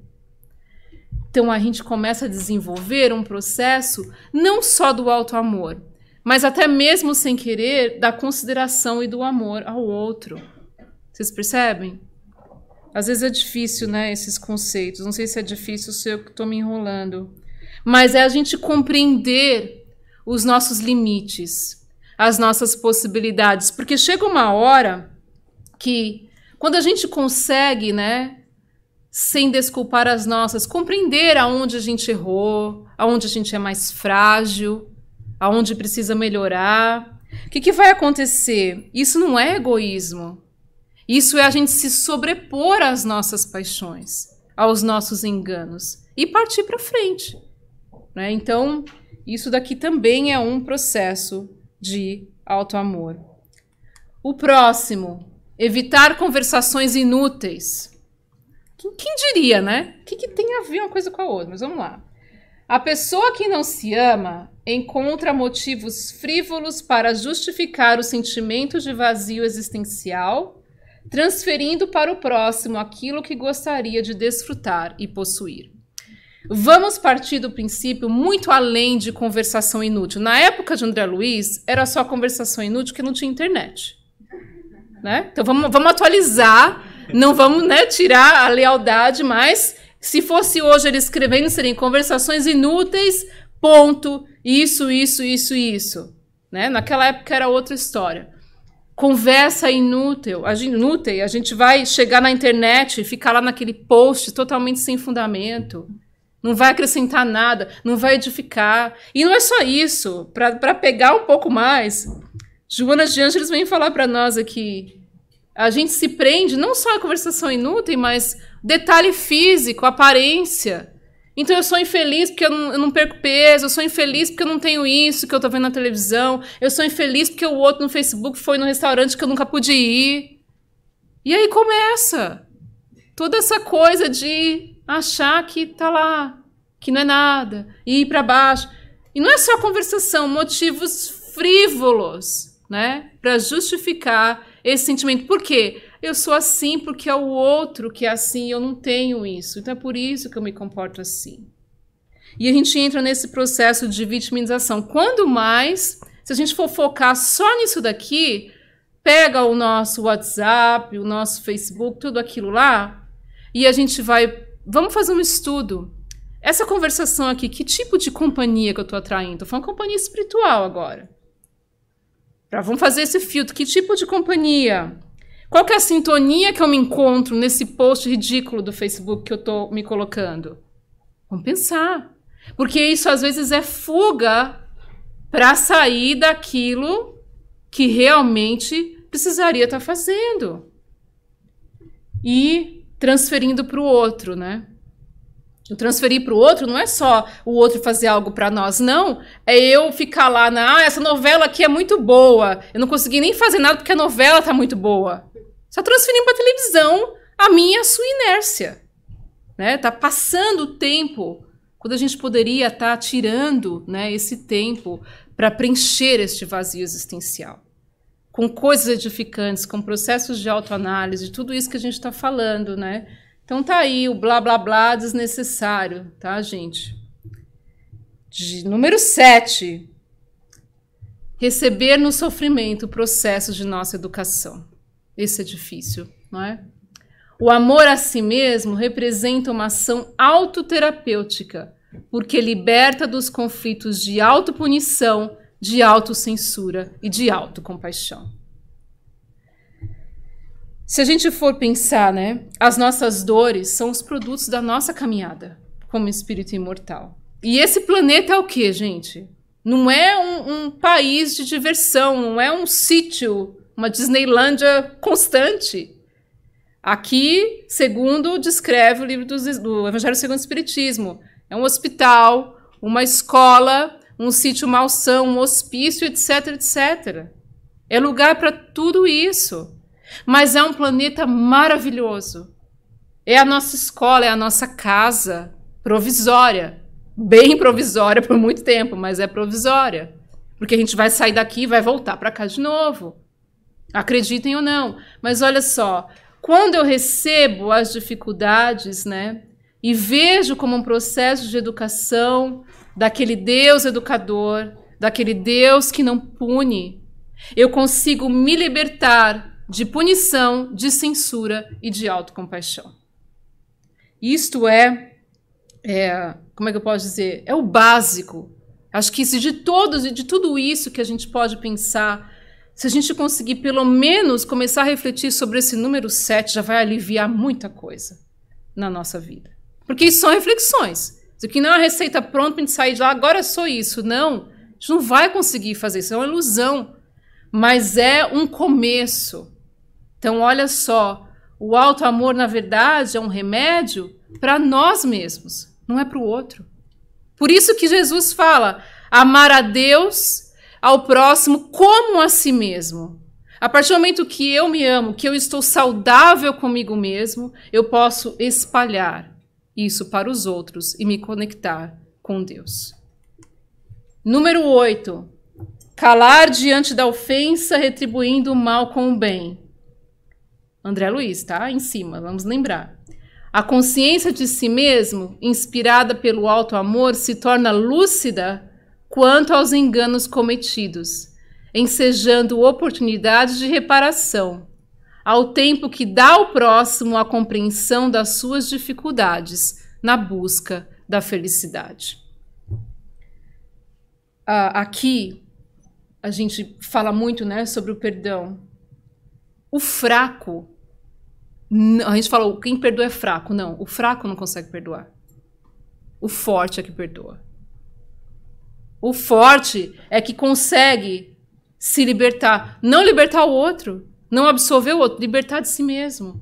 Então, a gente começa a desenvolver um processo não só do alto amor mas até mesmo sem querer, da consideração e do amor ao outro. Vocês percebem? Às vezes é difícil, né, esses conceitos. Não sei se é difícil, se eu que estou me enrolando. Mas é a gente compreender os nossos limites, as nossas possibilidades. Porque chega uma hora que, quando a gente consegue, né, sem desculpar as nossas, compreender aonde a gente errou, aonde a gente é mais frágil, aonde precisa melhorar. O que, que vai acontecer? Isso não é egoísmo. Isso é a gente se sobrepor às nossas paixões, aos nossos enganos e partir para frente. Né? Então, isso daqui também é um processo de auto-amor. O próximo, evitar conversações inúteis. Quem, quem diria, né? O que, que tem a ver uma coisa com a outra? Mas vamos lá. A pessoa que não se ama, encontra motivos frívolos para justificar o sentimento de vazio existencial, transferindo para o próximo aquilo que gostaria de desfrutar e possuir. Vamos partir do princípio muito além de conversação inútil. Na época de André Luiz, era só conversação inútil que não tinha internet. Né? Então vamos, vamos atualizar, não vamos né, tirar a lealdade, mas se fosse hoje ele escrevendo, seriam conversações inúteis ponto, isso, isso, isso, isso. Né? Naquela época era outra história. Conversa inútil, a gente, inútil, a gente vai chegar na internet e ficar lá naquele post totalmente sem fundamento. Não vai acrescentar nada, não vai edificar. E não é só isso. Para pegar um pouco mais, Joana de Ângeles vem falar para nós aqui. A gente se prende não só a conversação inútil, mas detalhe físico, aparência. Então eu sou infeliz porque eu não, eu não, perco peso, eu sou infeliz porque eu não tenho isso que eu tô vendo na televisão, eu sou infeliz porque o outro no Facebook foi no restaurante que eu nunca pude ir. E aí começa é toda essa coisa de achar que tá lá, que não é nada, e ir para baixo. E não é só conversação, motivos frívolos, né, para justificar esse sentimento. Por quê? eu sou assim porque é o outro que é assim, eu não tenho isso. Então é por isso que eu me comporto assim. E a gente entra nesse processo de vitimização. Quando mais, se a gente for focar só nisso daqui, pega o nosso WhatsApp, o nosso Facebook, tudo aquilo lá, e a gente vai. Vamos fazer um estudo. Essa conversação aqui, que tipo de companhia que eu estou atraindo? Foi uma companhia espiritual agora. Pra, vamos fazer esse filtro. Que tipo de companhia? Qual que é a sintonia que eu me encontro nesse post ridículo do Facebook que eu estou me colocando? Vamos pensar. Porque isso às vezes é fuga para sair daquilo que realmente precisaria estar tá fazendo. E transferindo para o outro, né? Eu transferir para o outro não é só o outro fazer algo para nós, não. É eu ficar lá na, ah, essa novela aqui é muito boa. Eu não consegui nem fazer nada porque a novela tá muito boa. Só transferindo para televisão a minha a sua inércia, né? Tá passando o tempo quando a gente poderia estar tá tirando, né, esse tempo para preencher este vazio existencial com coisas edificantes, com processos de autoanálise, tudo isso que a gente está falando, né? Então tá aí o blá blá blá desnecessário, tá, gente? De número 7. Receber no sofrimento o processo de nossa educação. Esse é difícil, não é? O amor a si mesmo representa uma ação autoterapêutica, porque liberta dos conflitos de autopunição, de autocensura e de autocompaixão. Se a gente for pensar, né, as nossas dores são os produtos da nossa caminhada como espírito imortal. E esse planeta é o que, gente? Não é um, um país de diversão, não é um sítio, uma Disneylândia constante. Aqui, segundo descreve o livro do, do Evangelho segundo o Espiritismo, é um hospital, uma escola, um sítio malsão, um hospício, etc, etc. É lugar para tudo isso. Mas é um planeta maravilhoso. É a nossa escola, é a nossa casa provisória. Bem provisória por muito tempo, mas é provisória. Porque a gente vai sair daqui e vai voltar para cá de novo. Acreditem ou não. Mas olha só, quando eu recebo as dificuldades, né? E vejo como um processo de educação daquele Deus educador, daquele Deus que não pune, eu consigo me libertar de punição, de censura e de autocompaixão. Isto é, é, como é que eu posso dizer? É o básico. Acho que se de todos, e de tudo isso que a gente pode pensar, se a gente conseguir pelo menos começar a refletir sobre esse número 7, já vai aliviar muita coisa na nossa vida. Porque isso são reflexões. Isso aqui não é uma receita pronta para a gente sair de lá, agora sou isso. Não, a gente não vai conseguir fazer isso, é uma ilusão. Mas é um começo. Então, olha só, o alto amor, na verdade, é um remédio para nós mesmos, não é para o outro. Por isso que Jesus fala: amar a Deus, ao próximo, como a si mesmo. A partir do momento que eu me amo, que eu estou saudável comigo mesmo, eu posso espalhar isso para os outros e me conectar com Deus. Número 8. Calar diante da ofensa, retribuindo o mal com o bem. André Luiz, tá? Em cima, vamos lembrar. A consciência de si mesmo, inspirada pelo alto amor, se torna lúcida quanto aos enganos cometidos, ensejando oportunidades de reparação, ao tempo que dá ao próximo a compreensão das suas dificuldades na busca da felicidade. Ah, aqui a gente fala muito né, sobre o perdão. O fraco a gente fala, quem perdoa é fraco. Não, o fraco não consegue perdoar. O forte é que perdoa. O forte é que consegue se libertar. Não libertar o outro, não absolver o outro, libertar de si mesmo.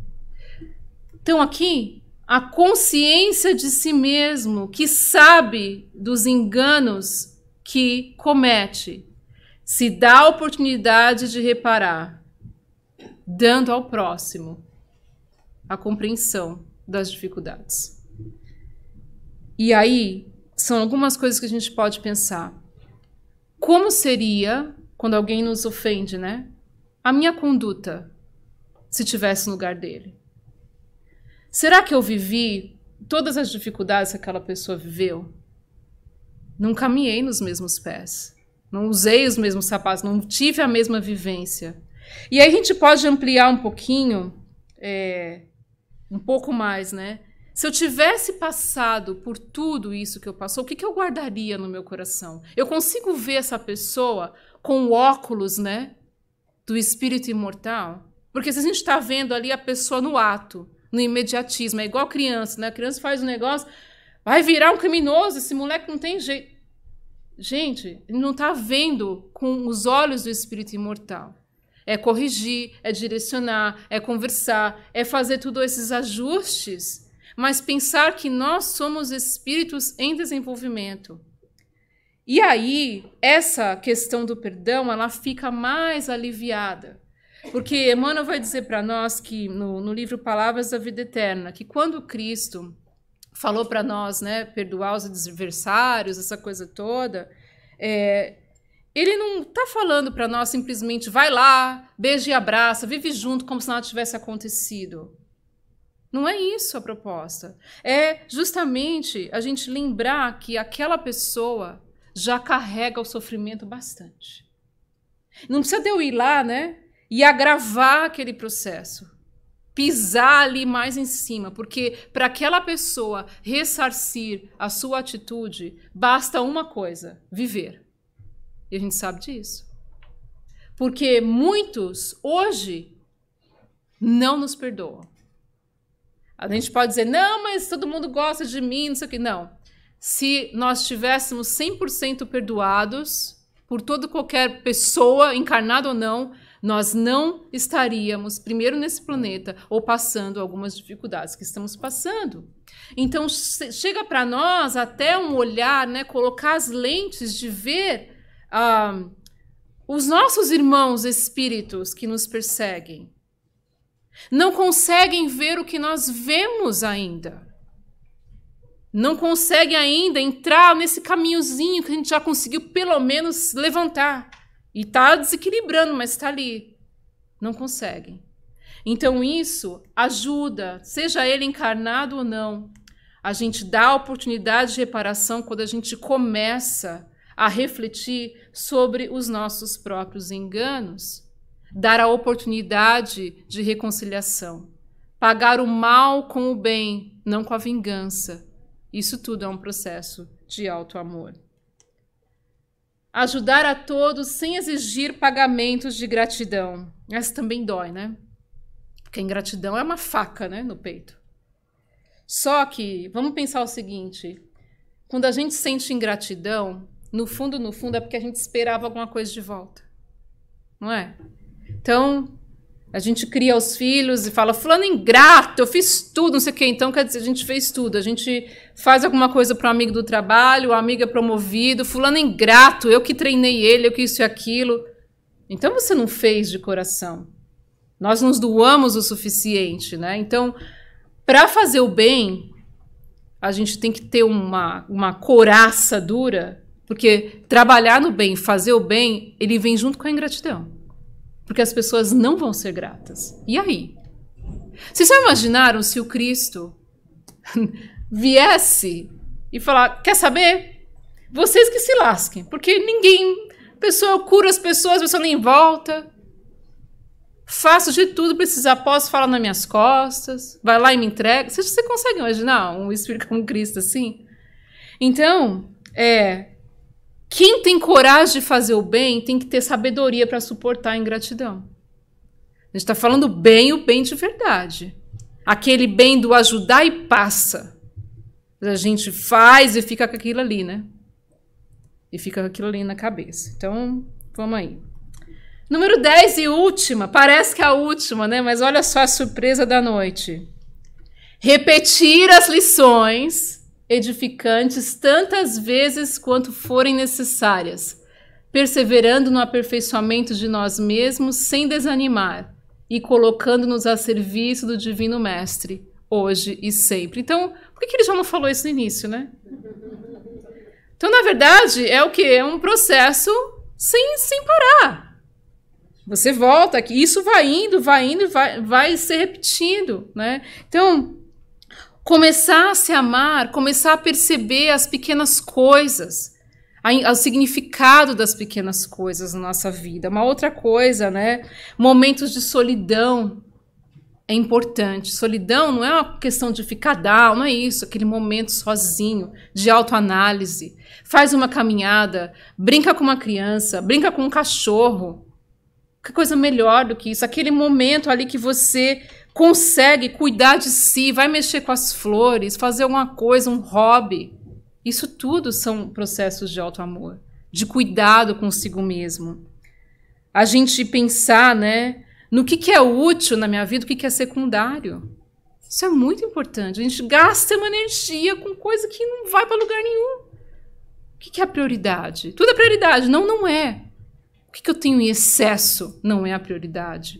Então, aqui, a consciência de si mesmo, que sabe dos enganos que comete, se dá a oportunidade de reparar, dando ao próximo a compreensão das dificuldades. E aí são algumas coisas que a gente pode pensar. Como seria quando alguém nos ofende, né? A minha conduta se tivesse no lugar dele. Será que eu vivi todas as dificuldades que aquela pessoa viveu? Não caminhei nos mesmos pés, não usei os mesmos sapatos, não tive a mesma vivência. E aí a gente pode ampliar um pouquinho é, um pouco mais, né? Se eu tivesse passado por tudo isso que eu passou, o que, que eu guardaria no meu coração? Eu consigo ver essa pessoa com o óculos, né? Do espírito imortal? Porque se a gente está vendo ali a pessoa no ato, no imediatismo, é igual criança, né? A criança faz um negócio, vai virar um criminoso, esse moleque não tem jeito. Gente, ele não está vendo com os olhos do espírito imortal é corrigir, é direcionar, é conversar, é fazer todos esses ajustes, mas pensar que nós somos espíritos em desenvolvimento. E aí, essa questão do perdão, ela fica mais aliviada. Porque Emmanuel vai dizer para nós que no, no, livro Palavras da Vida Eterna, que quando Cristo falou para nós, né, perdoar os adversários, essa coisa toda, é, ele não tá falando para nós simplesmente vai lá, beija e abraça, vive junto como se nada tivesse acontecido. Não é isso a proposta. É justamente a gente lembrar que aquela pessoa já carrega o sofrimento bastante. Não precisa de eu ir lá, né? E agravar aquele processo. Pisar ali mais em cima, porque para aquela pessoa ressarcir a sua atitude, basta uma coisa: viver. E a gente sabe disso. Porque muitos hoje não nos perdoam. A gente pode dizer, não, mas todo mundo gosta de mim, não sei o quê. Não. Se nós tivéssemos 100% perdoados por toda qualquer pessoa, encarnada ou não, nós não estaríamos primeiro nesse planeta ou passando algumas dificuldades que estamos passando. Então chega para nós até um olhar, né, colocar as lentes de ver os nossos irmãos espíritos que nos perseguem não conseguem ver o que nós vemos ainda. Não conseguem ainda entrar nesse caminhozinho que a gente já conseguiu pelo menos levantar. E está desequilibrando, mas está ali. Não conseguem. Então, isso ajuda, seja ele encarnado ou não. A gente dá a oportunidade de reparação quando a gente começa a refletir sobre os nossos próprios enganos, dar a oportunidade de reconciliação, pagar o mal com o bem, não com a vingança. Isso tudo é um processo de alto amor. Ajudar a todos sem exigir pagamentos de gratidão. Essa também dói, né? Porque a ingratidão é uma faca, né, no peito. Só que vamos pensar o seguinte: quando a gente sente ingratidão, no fundo, no fundo, é porque a gente esperava alguma coisa de volta. Não é? Então, a gente cria os filhos e fala, fulano é ingrato, eu fiz tudo, não sei o quê. Então, quer dizer, a gente fez tudo. A gente faz alguma coisa para o amigo do trabalho, o amigo é promovido, fulano é ingrato, eu que treinei ele, eu que isso e aquilo. Então, você não fez de coração. Nós nos doamos o suficiente, né? Então, para fazer o bem, a gente tem que ter uma, uma coraça dura porque trabalhar no bem, fazer o bem, ele vem junto com a ingratidão. Porque as pessoas não vão ser gratas. E aí? Vocês já imaginaram se o Cristo viesse e falar: quer saber? Vocês que se lasquem, porque ninguém. Pessoa cura as pessoas, a pessoa nem volta. Faço de tudo para esses apóstolos falar nas minhas costas. Vai lá e me entrega. Vocês, você consegue imaginar um espírito como Cristo assim? Então, é, quem tem coragem de fazer o bem tem que ter sabedoria para suportar a ingratidão. A gente está falando bem, o bem de verdade. Aquele bem do ajudar e passa. A gente faz e fica com aquilo ali, né? E fica com aquilo ali na cabeça. Então, vamos aí. Número 10 e última. Parece que é a última, né? Mas olha só a surpresa da noite. Repetir as lições edificantes tantas vezes quanto forem necessárias, perseverando no aperfeiçoamento de nós mesmos sem desanimar e colocando-nos a serviço do Divino Mestre, hoje e sempre. Então, por que ele já não falou isso no início, né? Então, na verdade, é o que? É um processo sem, sem parar. Você volta aqui, isso vai indo, vai indo, vai, vai se repetindo, né? Então, começar a se amar, começar a perceber as pequenas coisas, a, o significado das pequenas coisas na nossa vida. Uma outra coisa, né? Momentos de solidão é importante. Solidão não é uma questão de ficar down, não é isso. Aquele momento sozinho, de autoanálise. Faz uma caminhada, brinca com uma criança, brinca com um cachorro. Que coisa melhor do que isso? Aquele momento ali que você consegue cuidar de si, vai mexer com as flores, fazer alguma coisa, um hobby. Isso tudo são processos de alto amor, de cuidado consigo mesmo. A gente pensar, né, no que, que é útil na minha vida, o que, que é secundário. Isso é muito importante. A gente gasta uma energia com coisa que não vai para lugar nenhum. O que, que é a prioridade? Tudo é prioridade. Não, não é. O que, que eu tenho em excesso não é a prioridade.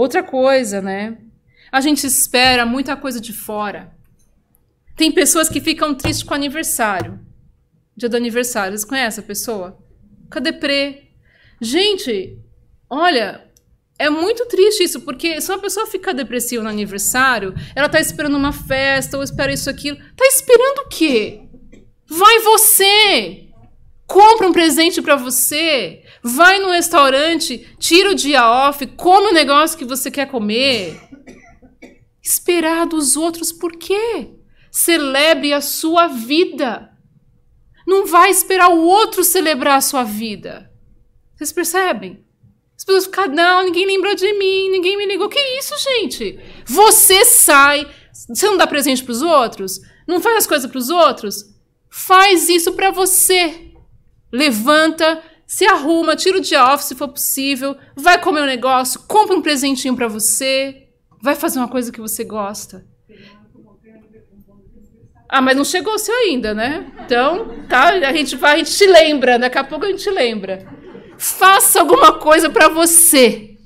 Outra coisa, né? A gente espera muita coisa de fora. Tem pessoas que ficam tristes com o aniversário. Dia do aniversário. Vocês conhecem a pessoa? Cadê pre? Gente, olha, é muito triste isso, porque se uma pessoa fica depressiva no aniversário, ela tá esperando uma festa, ou espera isso, aquilo. Tá esperando o quê? Vai você! compra um presente para você, vai no restaurante, tira o dia off, come o negócio que você quer comer. Esperar dos outros por quê? Celebre a sua vida. Não vai esperar o outro celebrar a sua vida. Vocês percebem? As pessoas ficam, não, ninguém lembrou de mim, ninguém me ligou. Que isso, gente? Você sai, você não dá presente para os outros? Não faz as coisas para os outros? Faz isso para você. Levanta, se arruma, tira o dia off se for possível, vai comer um negócio, compra um presentinho para você, vai fazer uma coisa que você gosta. Ah, mas não chegou o seu ainda, né? Então, tá, a gente vai, a gente te lembra, daqui a pouco a gente te lembra. Faça alguma coisa para você.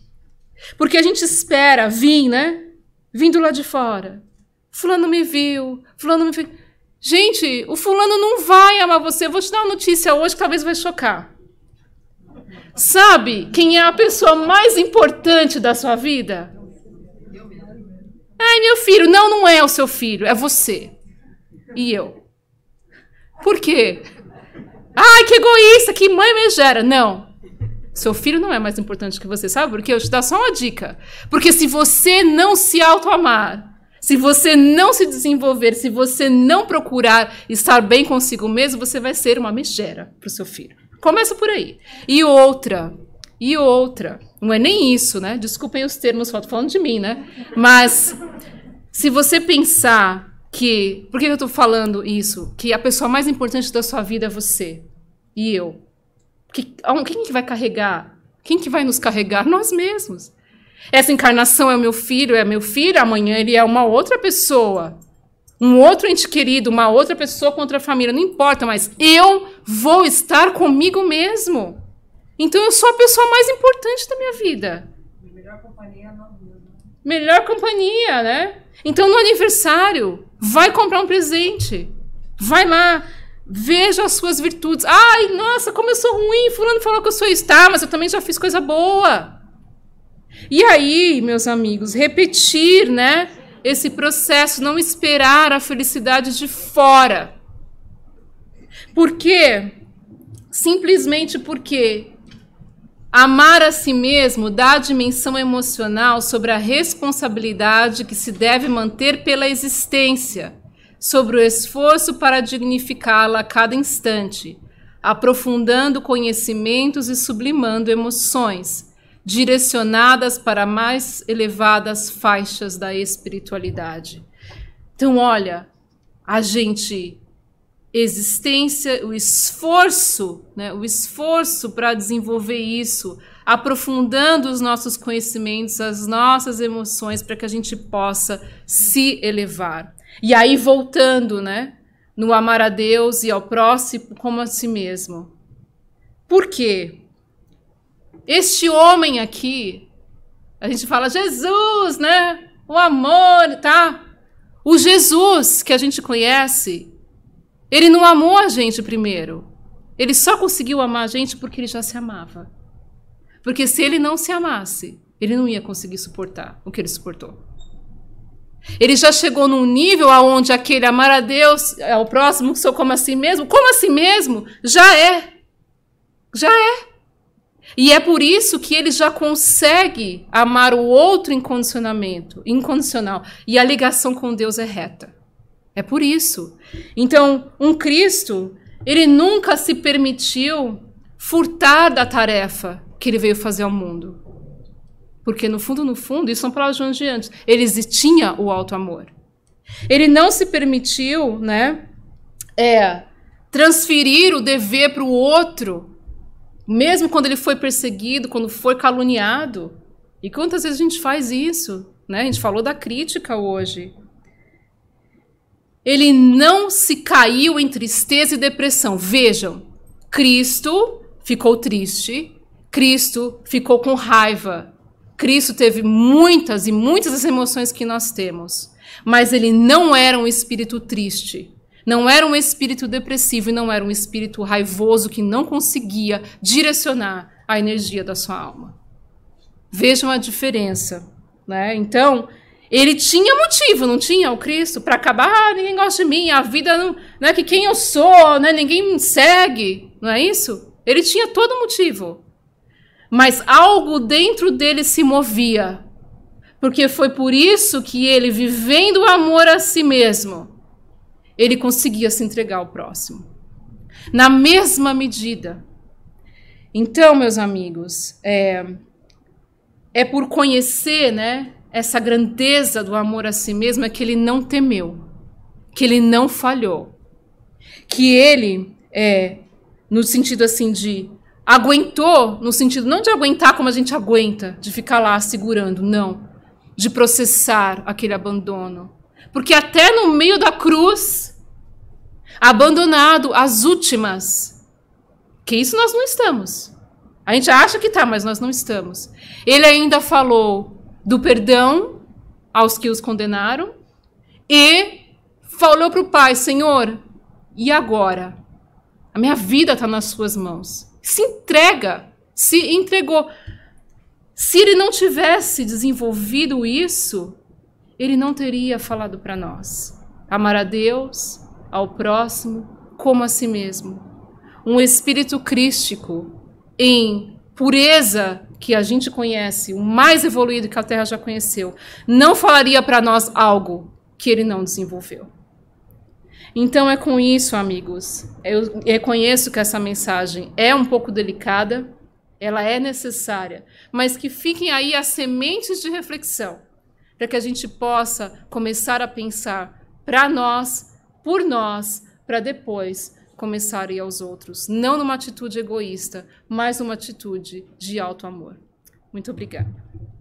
Porque a gente espera vir, né? Vindo lá de fora. Fulano me viu, fulano me viu. Gente, o fulano não vai amar você. Eu vou te dar uma notícia hoje que talvez vai chocar. Sabe quem é a pessoa mais importante da sua vida? Ai, meu filho. Não, não é o seu filho. É você. E eu. Por quê? Ai, que egoísta, que mãe me gera. Não. Seu filho não é mais importante que você, sabe? Porque eu te dar só uma dica. Porque se você não se auto-amar, se você não se desenvolver, se você não procurar estar bem consigo mesmo, você vai ser uma megera para o seu filho. Começa por aí. E outra, e outra, não é nem isso, né? Desculpem os termos, só falando de mim, né? Mas se você pensar que, por que eu estou falando isso? Que a pessoa mais importante da sua vida é você e eu. Que, quem que vai carregar? Quem que vai nos carregar? Nós mesmos. Essa encarnação é meu filho, é meu filho, amanhã ele é uma outra pessoa. Um outro ente querido, uma outra pessoa contra a família, não importa, mas eu vou estar comigo mesmo. Então eu sou a pessoa mais importante da minha vida. Melhor companhia Melhor companhia, né? Então no aniversário, vai comprar um presente. Vai lá, veja as suas virtudes. Ai, nossa, como eu sou ruim, fulano falou que eu sou isso. Tá, mas eu também já fiz coisa boa. E aí, meus amigos, repetir, né, esse processo, não esperar a felicidade de fora. Por quê? Simplesmente porque amar a si mesmo dá a dimensão emocional sobre a responsabilidade que se deve manter pela existência, sobre o esforço para dignificá-la a cada instante, aprofundando conhecimentos e sublimando emoções direcionadas para mais elevadas faixas da espiritualidade. Então, olha, a gente existência, o esforço, né, o esforço para desenvolver isso, aprofundando os nossos conhecimentos, as nossas emoções, para que a gente possa se elevar. E aí voltando, né, no amar a Deus e ao próximo como a si mesmo. Por quê? Este homem aqui, a gente fala Jesus, né? O amor, tá? O Jesus que a gente conhece, ele não amou a gente primeiro. Ele só conseguiu amar a gente porque ele já se amava. Porque se ele não se amasse, ele não ia conseguir suportar o que ele suportou. Ele já chegou num nível aonde aquele amar a Deus, é, ao próximo, sou como a si mesmo, como a si mesmo, já é. Já é. E é por isso que ele já consegue amar o outro incondicionamento, incondicional. E a ligação com Deus é reta. É por isso. Então, um Cristo, ele nunca se permitiu furtar da tarefa que ele veio fazer ao mundo. Porque no fundo, no fundo, isso são palavras de antes, ele tinha o alto amor. Ele não se permitiu, né, é, transferir o dever para o outro mesmo quando ele foi perseguido, quando foi caluniado. E quantas vezes a gente faz isso? Né? A gente falou da crítica hoje. Ele não se caiu em tristeza e depressão. Vejam, Cristo ficou triste, Cristo ficou com raiva, Cristo teve muitas e muitas das emoções que nós temos, mas ele não era um espírito triste. Não era um espírito depressivo e não era um espírito raivoso que não conseguia direcionar a energia da sua alma. Vejam a diferença, né? Então, ele tinha motivo, não tinha o Cristo para acabar, ah, ninguém gosta de mim, a vida não, né, que quem eu sou, né, ninguém me segue, não é isso? Ele tinha todo motivo. Mas algo dentro dele se movia. Porque foi por isso que ele, vivendo o amor a si mesmo, ele conseguia se entregar ao próximo. Na mesma medida. Então, meus amigos, é, é por conhecer né, essa grandeza do amor a si mesmo é que ele não temeu, que ele não falhou, que ele, é, no sentido assim de aguentou, no sentido não de aguentar como a gente aguenta, de ficar lá segurando, não, de processar aquele abandono. Porque até no meio da cruz, abandonado, as últimas. Que isso nós não estamos. A gente acha que está, mas nós não estamos. Ele ainda falou do perdão aos que os condenaram e falou para o pai: Senhor, e agora? A minha vida está nas suas mãos. Se entrega, se entregou. Se ele não tivesse desenvolvido isso, ele não teria falado para nós: amar a Deus, ao próximo como a si mesmo. Um espírito crístico em pureza que a gente conhece, o mais evoluído que a Terra já conheceu, não falaria para nós algo que ele não desenvolveu. Então é com isso, amigos. Eu reconheço que essa mensagem é um pouco delicada, ela é necessária, mas que fiquem aí as sementes de reflexão, para que a gente possa começar a pensar para nós por nós para depois começar a ir aos outros, não numa atitude egoísta, mas numa atitude de alto amor. Muito obrigada.